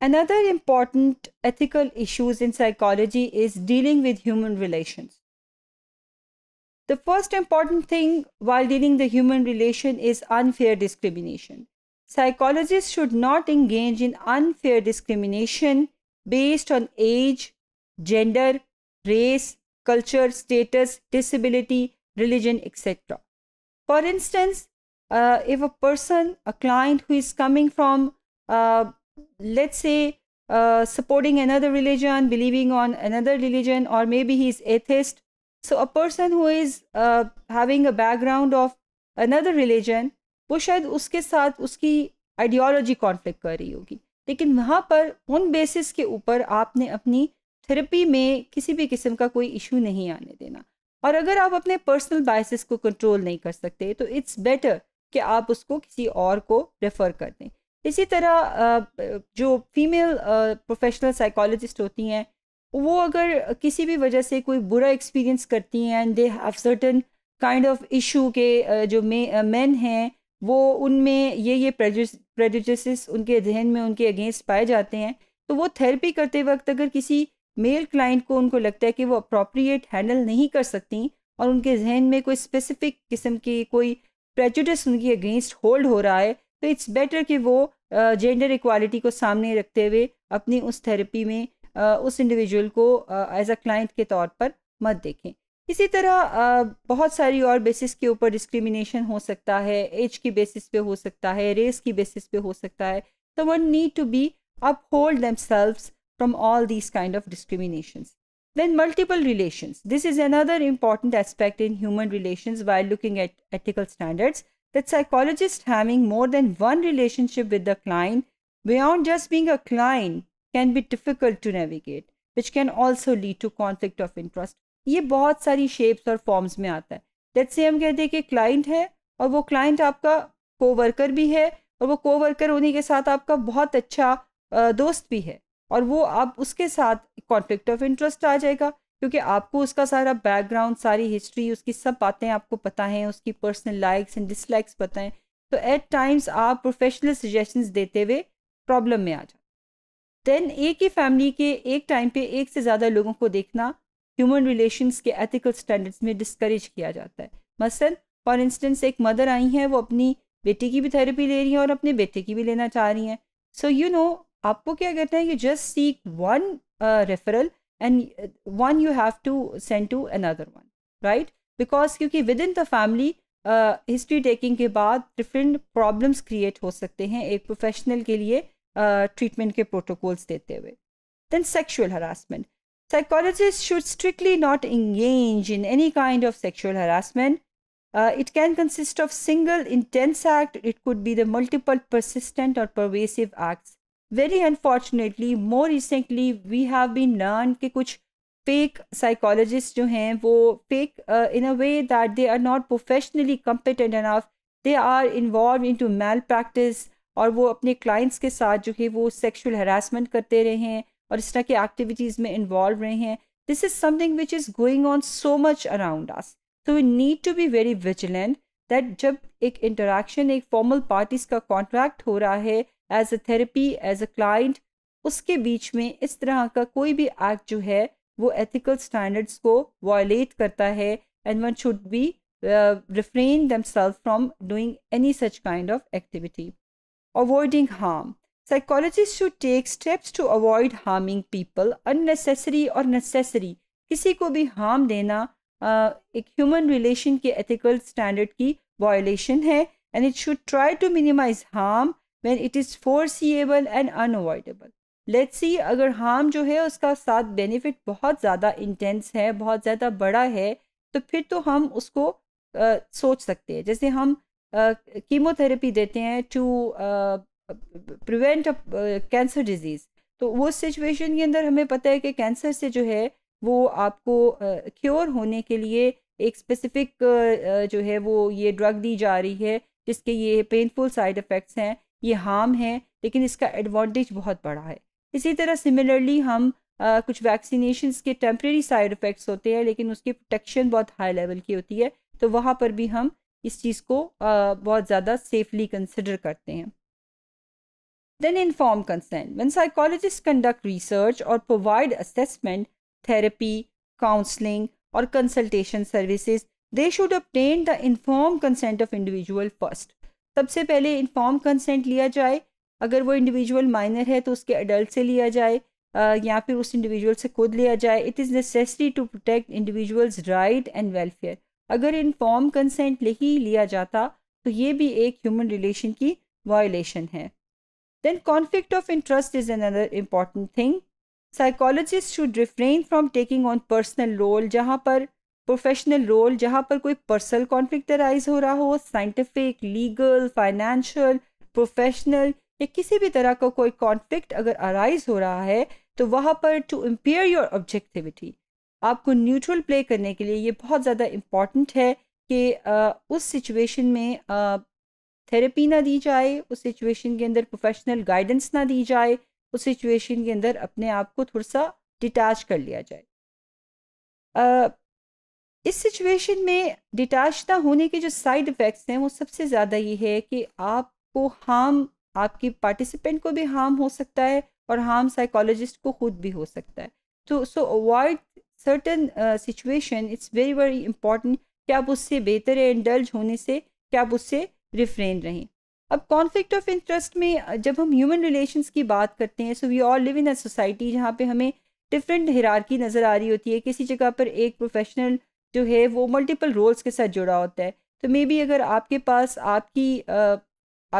Another important ethical issues in psychology is dealing with human relations. The first important thing while dealing the human relation is unfair discrimination. Psychologists should not engage in unfair discrimination based on age, gender, race, culture, status, disability, religion, etc. For instance, uh, if a person, a client who is coming from uh, let's say uh, supporting another religion believing on another religion or maybe he's atheist so a person who is uh, having a background of another religion वो शायद उसके साथ उसकी ideology conflict कर रही होगी लेकिन वहाँ पर उन बेसिस के ऊपर आपने अपनी थेरेपी में किसी भी किस्म का कोई इशू नहीं आने देना और अगर आप अपने पर्सनल बायसेस को कंट्रोल नहीं कर सकते तो इट्स बेटर कि आप उसको किसी और को रेफ़र कर दें इसी तरह जो फीमेल प्रोफेशनल साइकोलॉजिस्ट होती हैं वो अगर किसी भी वजह से कोई बुरा एक्सपीरियंस करती हैं and they have certain kind of issue के जो मेन हैं वो उनमें ये ये प्रेजिस उनके जहन में उनके अगेंस्ट पाए जाते हैं तो वो थेरेपी करते वक्त अगर किसी मेल क्लाइंट को उनको लगता है कि वो अप्रोप्रिएट हैंडल नहीं कर सकती और उनके जहन में कोई स्पेसिफिक किस्म की कोई प्रेजुडिस उनकी अगेंस्ट होल्ड हो रहा है तो इट्स बेटर कि वो जेंडर इक्वालिटी को सामने रखते हुए अपनी उस थेरेपी में उस इंडिविजुअल को एज अ क्लाइंट के तौर पर मत देखें इसी तरह बहुत सारी और बेसिस के ऊपर डिस्क्रिमिनेशन हो सकता है एज की बेसिस पे हो सकता है रेस की बेसिस पे हो सकता है तो one need to be uphold themselves from all this kind of discrimination then multiple relation this is another important aspect in human relation why looking at ethical standards that psychologists having more than one relationship with the client beyond just being a client can be difficult to navigate, which can also lead to conflict of interest. ये बहुत सारी shapes और forms में आता है late से हम कहते हैं कि क्लाइंट है और वो क्लाइंट आपका कोवर्कर भी है और वो co-worker उन्हीं के साथ आपका बहुत अच्छा दोस्त भी है और वो आप उसके साथ conflict of interest आ जाएगा क्योंकि आपको उसका सारा बैकग्राउंड सारी हिस्ट्री उसकी सब बातें आपको पता हैं उसकी पर्सनल लाइक्स एंड डिसलाइक्स पता हैं तो एट टाइम्स आप प्रोफेशनल सजेशन देते हुए प्रॉब्लम में आ जाते देन एक ही फैमिली के एक टाइम पे एक से ज़्यादा लोगों को देखना ह्यूमन रिलेशंस के एथिकल स्टैंडर्ड्स में डिस्करेज किया जाता है मसलन फॉर इंस्टेंस एक मदर आई हैं वो अपनी बेटी की भी थेरेपी ले रही हैं और अपने बेटे की भी लेना चाह रही हैं सो यू नो आपको क्या कहते हैं you just seek one referral and uh, one you have to send to another one right because क्योंकि within the family uh, history uh, taking के बाद डिफरेंट प्रॉब्लम्स क्रिएट हो सकते हैं एक प्रोफेशनल के लिए ट्रीटमेंट uh, के प्रोटोकॉल्स देते हुए then psychologists should strictly not engage in any kind of sexual harassment. Uh, it can consist of single intense act, it could be the multiple persistent or pervasive acts. Very unfortunately more recently we have been learn के कुछ fake psychologist जो हैं वो fake in a way that they are not professionally competent enough they are involve in to malpractice और वो अपने clients के साथ जो है वो सेक्शुअल हरासमेंट करते रहे हैं और इस तरह के एक्टिविटीज़ में इन्वॉल्व रहे हैं this is something which is going on so much around us so we need to be very vigilant that जब एक इंटरेक्शन एक फॉर्मल पार्टीज़ का कॉन्ट्रैक्ट हो रहा है as a therapy as a client उसके बीच में इस तरह का कोई भी एक्ट जो है वो एथिकल स्टैंडर्ड्स को वायलेट करता है and one should be refrain them self from doing any such kind of activity avoiding harm psychologist should take steps to avoid harming people unnecessary और नेसेसरी किसी को भी हार्म देना uh, एक human relation के ethical standard की violation है and it should try to minimise harm when it is foreseeable and unavoidable. Let's see अगर हार्म जो है उसका साथ बेनिफिट बहुत ज़्यादा इंटेंस है बहुत ज़्यादा बड़ा है तो फिर तो हम उसको आ, सोच सकते हैं जैसे हम कीमोथेरेपी देते हैं टू प्रिवेंट कैंसर डिजीज़ तो वो सिचुएशन के अंदर हमें पता है कि कैंसर से जो है वो आपको क्योर होने के लिए एक स्पेसिफिक जो है वो ये ड्रग दी जा रही है जिसके ये पेनफुल साइड इफ़ेक्ट्स हैं ये हार्म है लेकिन इसका एडवांटेज बहुत बड़ा है इसी तरह सिमिलरली हम आ, कुछ वैक्सीनेशन के टेम्प्रेरी साइड इफ़ेक्ट्स होते हैं लेकिन उसके प्रोटेक्शन बहुत हाई लेवल की होती है तो वहाँ पर भी हम इस चीज़ को आ, बहुत ज़्यादा सेफली कंसिडर करते हैं then inform consent one psychologist conduct research और प्रोवाइड असेसमेंट थेरेपी काउंसलिंग और consultation services they should obtain the inform consent of individual first सबसे पहले इन्फॉर्म कंसेंट लिया जाए अगर वो इंडिविजुअल माइनर है तो उसके अडल्ट से लिया जाए या फिर उस इंडिविजुअल से खुद लिया जाए it is necessary to protect individuals right and welfare अगर इन्फॉर्म कंसेंट ही लिया जाता तो ये भी एक ह्यूमन रिलेशन की वायलेशन है then conflict of interest is another important thing psychologist should refrain from taking on personal role जहाँ पर प्रोफेशनल रोल जहाँ पर कोई पर्सनल कॉन्फ्लिक्ट अराइज हो रहा हो साइंटिफिक लीगल फाइनेंशियल प्रोफेशनल या किसी भी तरह का कोई कॉन्फ्लिक्ट अगर अराइज हो रहा है तो वहाँ पर टू इम्पेयर योर ऑब्जेक्टिविटी आपको न्यूट्रल प्ले करने के लिए ये बहुत ज़्यादा इम्पॉर्टेंट है कि उस सिचुएशन में थेरेपी ना दी जाए उस सिचुएशन के अंदर प्रोफेशनल गाइडेंस ना दी जाए उस सिचुएशन के अंदर अपने आप को थोड़ा सा डिटैच कर लिया जाए इस सिचुएशन में डिटैच ना होने के जो साइड इफ़ेक्ट्स हैं वो सबसे ज़्यादा ये है कि आपको हार्म आपके पार्टिसिपेंट को भी हार्म हो सकता है और हार्म साइकोलॉजिस्ट को खुद भी हो सकता है तो so avoid certain situation it's very very important कि आप उससे बेहतर है इंडल्ज होने से कि आप उससे रिफ्रेन रहें अब कॉन्फ्लिक्ट ऑफ इंटरेस्ट में uh, जब हम ह्यूमन रिलेशंस की बात करते हैं so we all live in a society जहाँ पे हमें डिफरेंट हिरारकी नज़र आ रही होती है किसी जगह पर एक प्रोफेशनल जो है वो मल्टीपल रोल्स के साथ जुड़ा होता है तो मे बी अगर आपके पास आपकी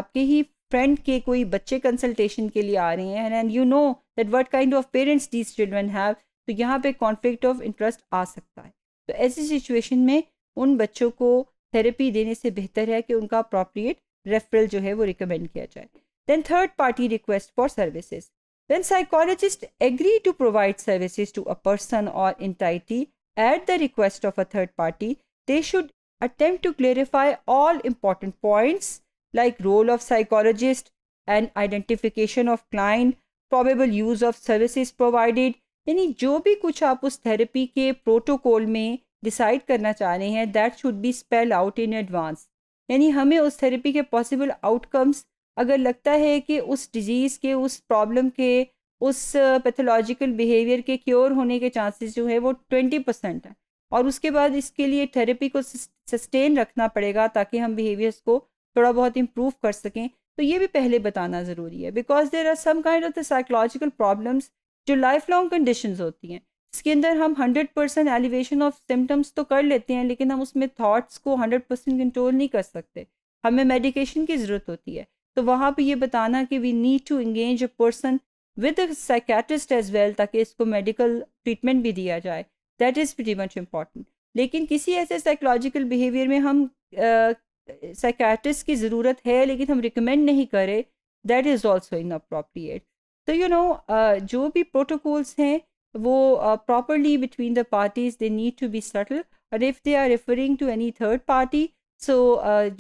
आपके ही फ्रेंड के कोई बच्चे कंसल्टेशन के लिए आ रहे हैं and you know that what kind of parents these children have तो यहाँ पे कॉन्फ्लिक्ट ऑफ इंटरेस्ट आ सकता है तो ऐसी सिचुएशन में उन बच्चों को थेरेपी देने से बेहतर है कि उनका अप्रोप्रिएट रेफरल जो है वो रिकमेंड किया जाए then third party request for services when psychologist agree to provide services to a person और entity at the request of a third party, they should attempt to clarify all important points like role of psychologist and identification of client, probable use of services provided, यानी जो भी कुछ आप उस therapy के protocol में decide करना चाह रहे हैं that should be spell out in advance यानी हमें उस थेरेपी के पॉसिबल आउटकम्स अगर लगता है कि उस डिजीज़ के उस प्रॉब्लम के उस पैथोलॉजिकल बिहेवियर के क्योर होने के चांसेस जो है वो ट्वेंटी परसेंट है और उसके बाद इसके लिए थेरेपी को सस्टेन रखना पड़ेगा ताकि हम बिहेवियर्स को थोड़ा बहुत इम्प्रूव कर सकें तो ये भी पहले बताना ज़रूरी है because there are some kind of the psychological problems जो लाइफ लॉन्ग कंडीशन होती हैं इसके अंदर हम hundred percent alleviation of symptoms तो कर लेते हैं लेकिन हम उसमें थाट्स को हंड्रेड परसेंट कंट्रोल नहीं कर सकते हमें मेडिकेशन की ज़रूरत होती है तो वहाँ पे ये बताना कि we need to engage a person with psychiatrist as well ताकि इसको मेडिकल ट्रीटमेंट भी दिया जाए that is very much important लेकिन किसी ऐसे साइकोलॉजिकल बिहेवियर में हम साइकेट्रिस्ट uh, की ज़रूरत है लेकिन हम रिकमेंड नहीं करें that is also inappropriate तो यू नो जो भी प्रोटोकॉल्स हैं वो properly between the parties they need to be settled और if they are referring to any third party so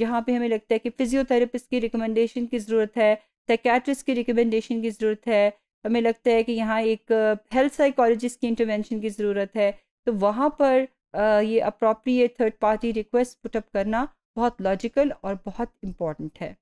जहाँ पे हमें लगता है कि फिजियोथेरेपिस्ट की रिकमेंडेशन की ज़रूरत है साइकेट्रिस्ट की रिकमेंडेशन की ज़रूरत है हमें लगता है कि यहाँ एक हेल्थ साइकोलॉजिस्ट की इंटरवेंशन की ज़रूरत है तो वहाँ पर ये appropriate third party request put up करना बहुत लॉजिकल और बहुत इम्पॉर्टेंट है